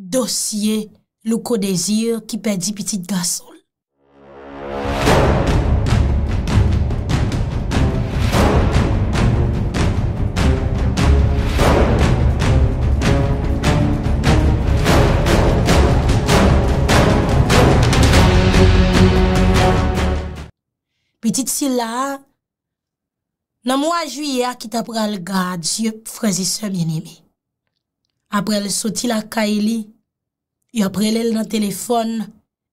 Dosye lou kodezir ki pedi pitit gasol. Petit sila, nan mwa juye akita pral gade, djep frezise mjen eme. apre le soti la ka e li, yo apre le lan telefon,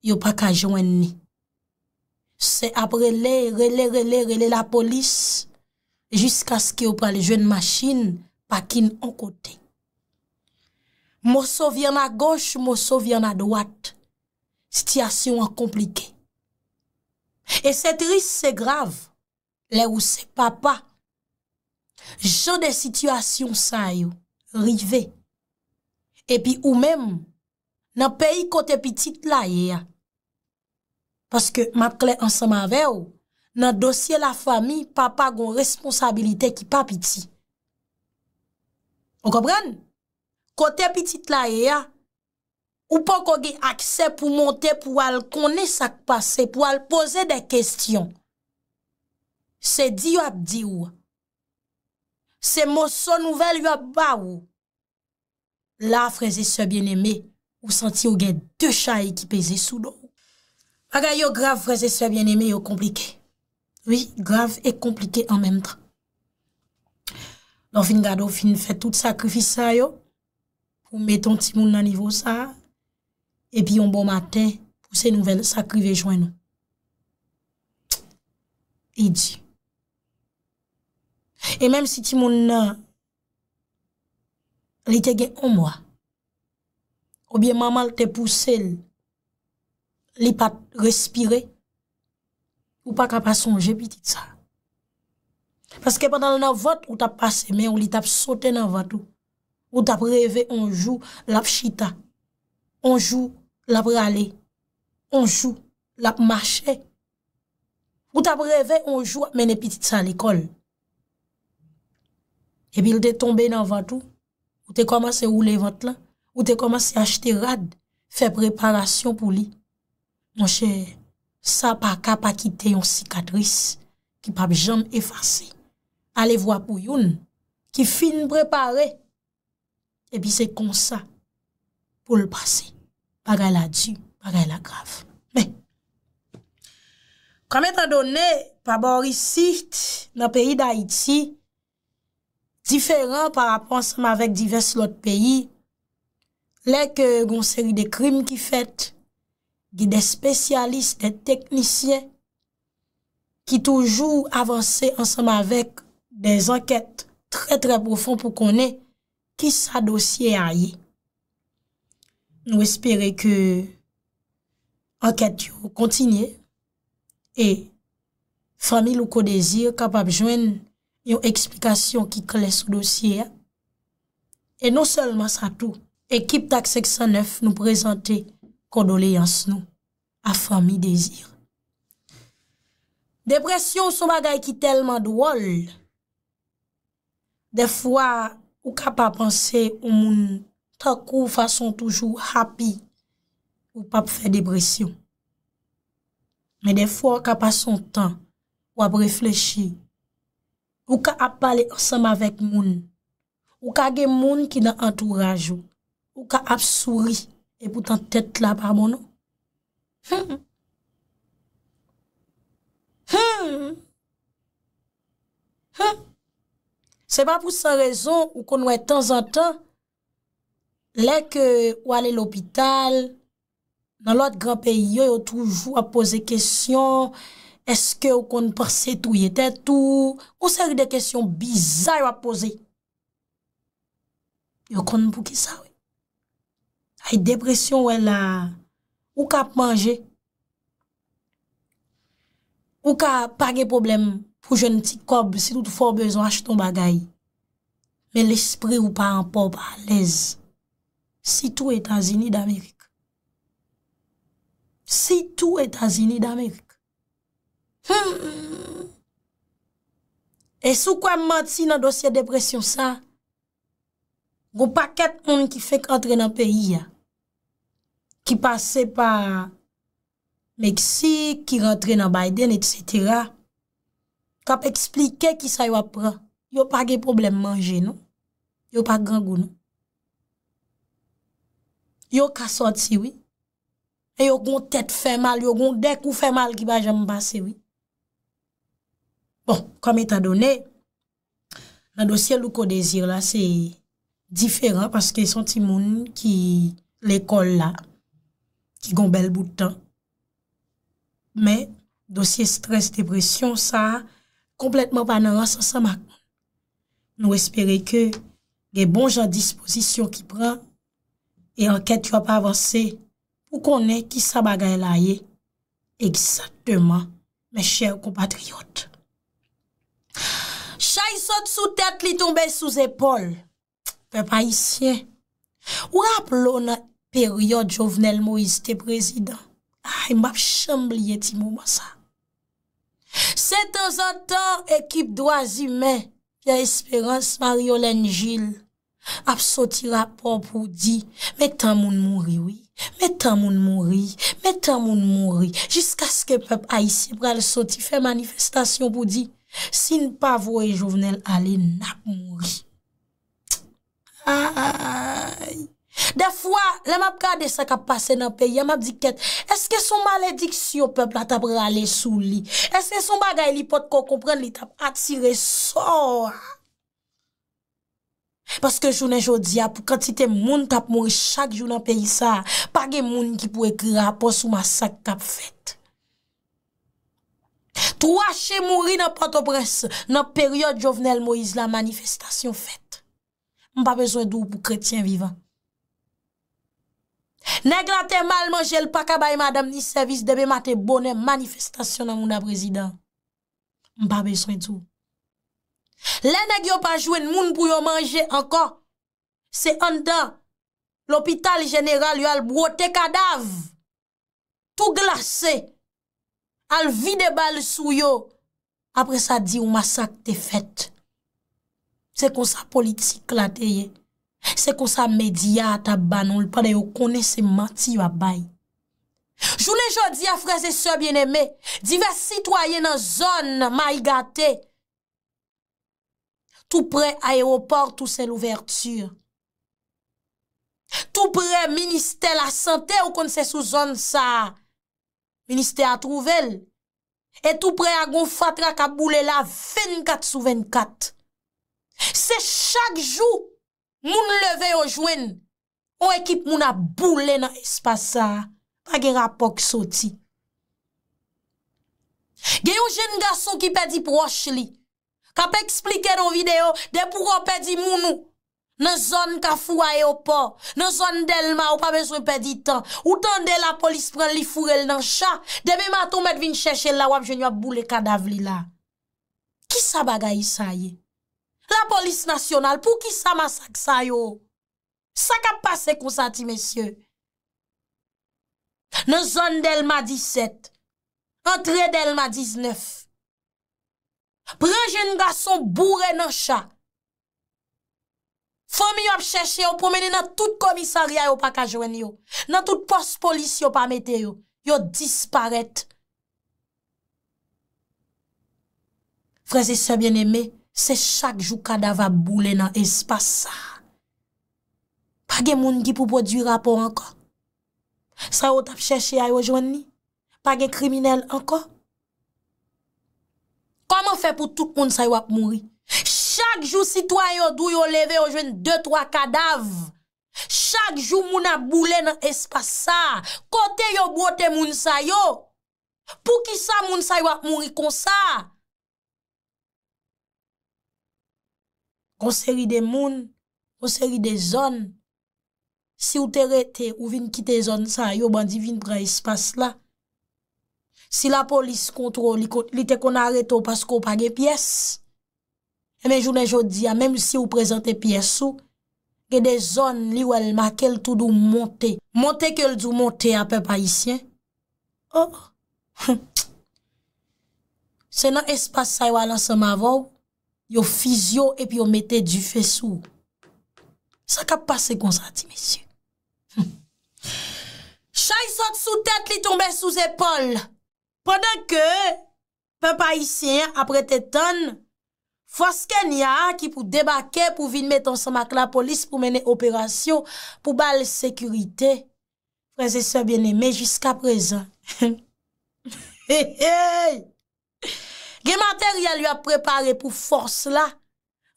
yo pa ka jwen ni. Se apre le, rele, rele, rele la polis, jiska sk yo pa le jwen maschin, pa kin an kote. Moso vyen a goch, moso vyen a dwat, sityasyon an komplike. E se tris se grav, le ou se pa pa. Jou de sityasyon sa yo, rivey, Epi ou men, nan peyi kote piti tla ye ya. Paske mat kle ansama ve ou, nan dosye la fami, papa gon responsabilite ki pa piti. On kopren? Kote piti tla ye ya, ou pa kogue akse pou monte pou al kone sak pase, pou al pose de kestyon. Se di wap di ou. Se moso nouvel wap ba ou. la freze sebyen eme, ou santi ou gen de chay e ki peze sou do. Aga yo grav freze sebyen eme yo komplike. Oui, grav e komplike an menm tra. Non fin gado fin fè tout sakrifisa yo, pou meton ti moun nan nivou sa, e pi yon bon matè, pou se nou ven sakrive jwen nou. E di. E menm si ti moun nan nan, li tege an mwa, ou biye mamal te pouse l, li pat respire, ou pa kap a sonje pitit sa. Paske pandan l nan vat, ou tap pase men, ou li tap sote nan vat ou, ou tap reve unjou, lap chita, unjou, lap rale, unjou, lap mache, ou tap reve unjou, men epitit sa e l ekol. Ebi l de tombe nan vat ou, te komanse ou le vant lan, ou te komanse achete rad, fe preparasyon pou li. Monshe, sa pa ka pa kite yon sikatris, ki pa bi jom efase. Ale vwa pou yon, ki fin prepare, e bi se konsa pou l'pase. Pa ga la di, pa ga la grave. Mè, kame tan donè, pa bor isi, nan peyi da iti, diferant par rapport ansem avèk divers lot peyi, lèk goun seri de krim ki fèt, ki de spesyalist, de teknisyen, ki toujou avansè ansem avèk des anket trè trè profond pou konè ki sa dosye a ye. Nou espere ke anket yo kontinye e fami lou ko dezir kapap jwen yon eksplikasyon ki kle sou dosye ya, e non selman sa tou, ekip tak 609 nou prezante kondole yans nou, a fami dezir. Depresyon sou bagay ki telman dwo l, defwa ou kap apanse ou moun takou fason toujou hapi, ou pap fe depresyon. Men defwa ou kap apason tan, ou ap reflechi, Ou ka ap pale osama vek moun. Ou ka ge moun ki nan entourajou. Ou ka ap souri epoutan tet la pa moun. Hmm. Hmm. Hmm. Se pa pou sa rezon ou kon wè tan zan tan, lè ke ou ale l'opital, nan lot gran peyi yo yo toujou ap pose kesyon, Eske ou kon porsetou ye tè tout, ou sèri de kèsyon bizay wap pose. Yo kon pou ki sa we. Ay depresyon we la, ou ka pmanje. Ou ka page problem pou jen ti kob si tout fòr bezon achiton bagay. Men l'esprè ou pa anpò pa alèz. Si tout etan zini d'Amerik. Si tout etan zini d'Amerik. Hmm. E sou kwa manti nan dosye depresyon sa? Gou pa ket moun ki fek entre nan peyi ya? Ki pase pa Meksik, ki rentre nan Biden, et cetera. Kap eksplike ki sa yon pran. Yon pa ge problem manje, nou? Yon pa gangou, nou? Yon ka sot si, oui. E yon kon tet fe mal, yon kon dek ou fe mal ki ba jaman pase, oui. Bon, kom etadone, la dosye lou kodezir la se yi diferan paske yi son ti moun ki l'ekol la, ki gon bel boutan. Men, dosye stres, depresyon, sa kompletman pa nan rasa sa makman. Nou espere ke ge bon jan dispozisyon ki pran e anket yon pa avanse pou konen ki sa bagay la ye eksateman, men chèr kompatriot. Chay sot sou tet li tombe sou zepol, pep ayisyen, ou rap lona peryot jovenel Moïse te prezident, ay map chanm li yeti mou mwasa. Se tenzantan ekip dwazi me, ya esperans Mariolène Gilles, ap soti rapor pou di, metan moun moun riwi, metan moun moun riwi, metan moun moun riwi, jiska skè pep ayisyen pral soti fe manifestasyon pou di, Sin pa vwe jovenel ale nap mwri. Ay! De fwa, le map gade sa kap pase nan peyi, ya map di ket, eske son maledik si yo pebla tap rale sou li? Ese son bagay li pot ko kompren li tap atire so? Paske jounen jodi ap, pou kantite moun tap mwri chak jounan peyi sa, pa gen moun ki pou e gra po sou masak tap fet. Tou a che mouri nan pote pres, nan peryot jovenel Moïse la manifestasyon fet. Mpa beswen d'ou pou kretyen vivan. Neg la te mal manje l pakabaye madam ni servis debè matè bonè manifestasyon nan mwanda prezident. Mpa beswen d'ou. Le neg yo pa jwen moun pou yo manje ankon, se an dan l opital jeneral yo al brote kadav. Tou glasey. al vide bal sou yo, apre sa di ou masak te fet. Se kon sa politik la te ye, se kon sa mediat a banon, l pa de yo kone se mati yo a bay. Jounen jodi a freze se bieneme, diversi toye nan zon ma yi gate. Tou pre a eroport ou se l ouverture. Tou pre minister la sante ou kon se sou zon sa a. Ministè a trouvel, etou pre a gon fatra ka boule la 24 sou 24. Se chak jou, moun leve yo jwen, o ekip moun a boule nan espasa, pa gen rapok soti. Gen yo jen gason ki pedi proche li, ka pe eksplike do video de pouro pedi moun nou. Nè zon ka fwa e o po, nè zon del ma ou pa bez repè di tan, ou tan de la polis pren li fwo el nan chan, de me matou mèd vin chè chè la wap jwen yo ap bou le kadav li la. Ki sa bagay sa ye? La polis nasyonal pou ki sa masak sa yo? Sa ka pase konsanti, mesye? Nè zon del ma 17, entre del ma 19, prejè nga son bourè nan chan, Fomi yo ap chèche yo pou mène nan tout komisari a yo pa ka jwen yo. Nan tout post polis yo pa mète yo. Yo disparete. Frase sebyen eme, se chak jou kada va boule nan espasa. Page moun ki pou podu rapor anko. Sa yo tap chèche a yo jwen ni. Page kriminel anko. Koman fe pou tout moun sa yo ap mouri? chak jou sitwayo dwo yo leve yo jwen 2-3 kadav, chak jou moun a boule nan espasa, kote yo bote moun sayo, pou ki sa moun sayo ap mouri konsa? Konseri de moun, konseri de zon, si ou te rete ou vin kite zon sa, yo bandi vin pran espas la. Si la polis kontro li te konareto pasko page piyes, E eh men jounen jodi ya, menm si ou prezante piye sou, ge de zon li ou el makel tou dou monte, monte ke l dou monte a pe pa isyen. Oh! Se nan espase sa yo alan se ma vop, yo fizyo epi yo mette du fesou. Sakap pa se konsati, mesyu. Chay sot sou tet li tombe sou zepol. Pendan ke pe pa isyen apre te tonne, Foske ni a an ki pou debake, pou vin met ansan mak la polis, pou mene operasyon, pou bal sekurite, prese se bine me jiska prezan. Ge materyal yo ap prepare pou fos la,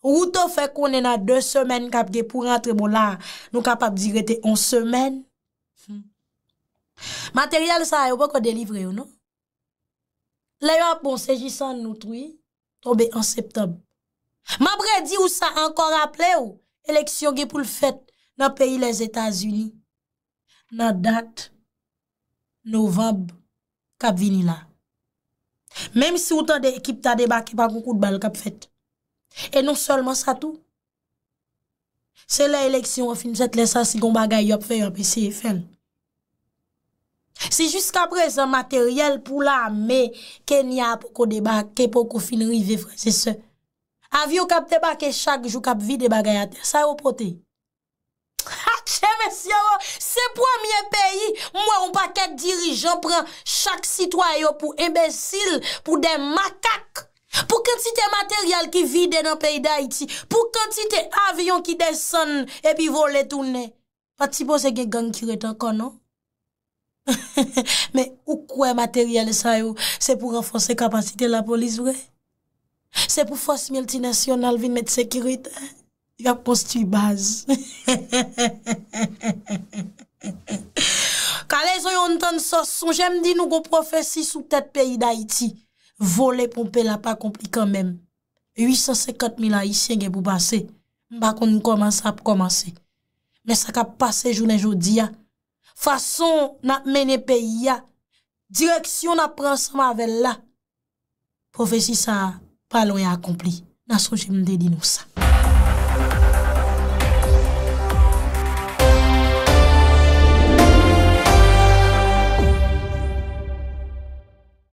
wouto fe konen a de semen kapge pou rentre mou bon la, nou kapap direte on semen. Materyal sa yo pou kode livre yo nou. Le yo ap bon sejisan nou truyi, tombe an septob. Mabre di ou sa ankon rapple ou, eleksyon ge pou l fèt nan peyi les Etats-Unis, nan dat, novab, kap vini la. Mem si ou tan de ekip ta debake pa kounkout bal kap fèt. E nou solman sa tou, se la eleksyon wafin zet lesansi kon bagay yop fè yop e CFL. Se jiska prez an materyel pou la ame, kenya pou kode bak, ke pou kofinri vivre, se se. Avyo kap te bak e chak, jou kap vide bagayate, sa yo pote. Ache, mesiwa, se pwemye peyi, mwen ou pa ket dirijan, pren chak sitwayo pou embesil, pou de makak, pou konti te materyel ki vide nan peyi da iti, pou konti te avyon ki deson, e pi vole tou ne. Pati pou se gen kiret an konon, Men ukwe materyel sa yo Se pou renfonse kapasite la polis wè Se pou fos mi el ti nasyon alvin met sekirit Ya postu i baz Kale zo yon ton sos Son jem di nou go profesi sou tet peyi da iti Vole pou mpe la pa komplikan men 850.000 haitien gen pou base Mba kon nou komanse ap komanse Men sa ka pase jounen jodi ya Fason nan mene pe ya, direksyon nan pransman ve la, profesi sa palon ya akompli, nan soujim de di nou sa.